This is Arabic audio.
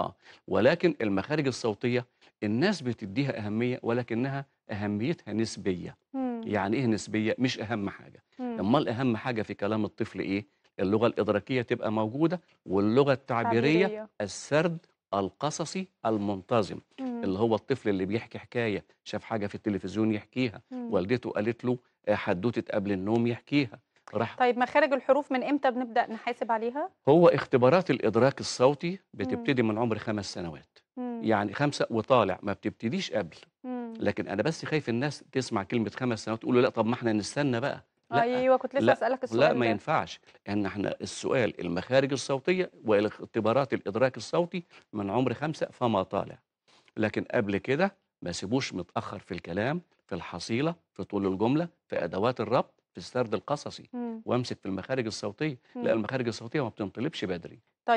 آه. ولكن المخارج الصوتية الناس بتديها أهمية ولكنها أهميتها نسبية مم. يعني إيه نسبية؟ مش أهم حاجة أمال أهم حاجة في كلام الطفل إيه؟ اللغة الإدراكية تبقى موجودة واللغة التعبيرية تعبيرية. السرد القصصي المنتظم مم. اللي هو الطفل اللي بيحكي حكاية شاف حاجة في التلفزيون يحكيها مم. والدته قالت له آه، حدوتة قبل النوم يحكيها رح. طيب مخارج الحروف من امتى بنبدا نحاسب عليها هو اختبارات الادراك الصوتي بتبتدي مم. من عمر خمس سنوات مم. يعني خمسه وطالع ما بتبتديش قبل مم. لكن انا بس خايف الناس تسمع كلمه خمس سنوات تقول لا طب ما احنا نستنى بقى لا ايوه كنت لسه اسالك السؤال لا ما ده. ينفعش ان احنا السؤال المخارج الصوتيه واختبارات الادراك الصوتي من عمر خمسه فما طالع لكن قبل كده ما سيبوش متاخر في الكلام في الحصيله في طول الجمله في ادوات الربط في السرد القصصي وامسك في المخارج الصوتيه لا المخارج الصوتيه ما بتنطلبش بدري طيب.